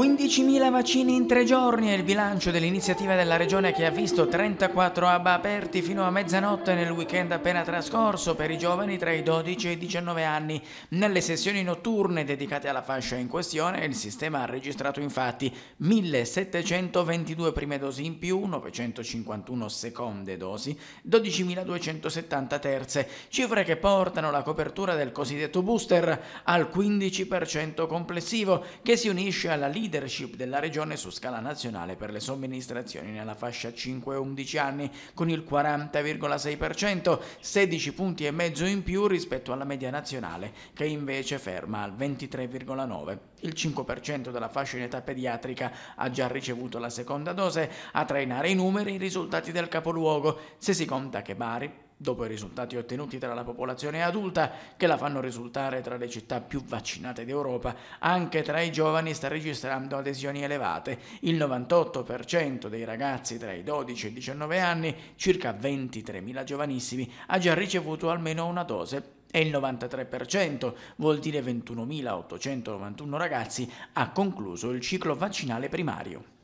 15.000 vaccini in tre giorni è il bilancio dell'iniziativa della regione che ha visto 34 hub aperti fino a mezzanotte nel weekend appena trascorso per i giovani tra i 12 e i 19 anni. Nelle sessioni notturne dedicate alla fascia in questione il sistema ha registrato infatti 1.722 prime dosi in più, 951 seconde dosi, 12.270 terze, cifre che portano la copertura del cosiddetto booster al 15% complessivo che si unisce alla leader leadership della regione su scala nazionale per le somministrazioni nella fascia 5-11 anni, con il 40,6%, 16 punti e mezzo in più rispetto alla media nazionale, che invece ferma al 23,9%. Il 5% della fascia in età pediatrica ha già ricevuto la seconda dose, a trainare i numeri i risultati del capoluogo, se si conta che Bari, dopo i risultati ottenuti tra la popolazione adulta che la fanno risultare tra le città più vaccinate d'Europa, anche tra i giovani sta registrando adesioni elevate. Il 98% dei ragazzi tra i 12 e i 19 anni, circa 23.000 giovanissimi, ha già ricevuto almeno una dose e il 93%, vuol dire 21.891 ragazzi, ha concluso il ciclo vaccinale primario.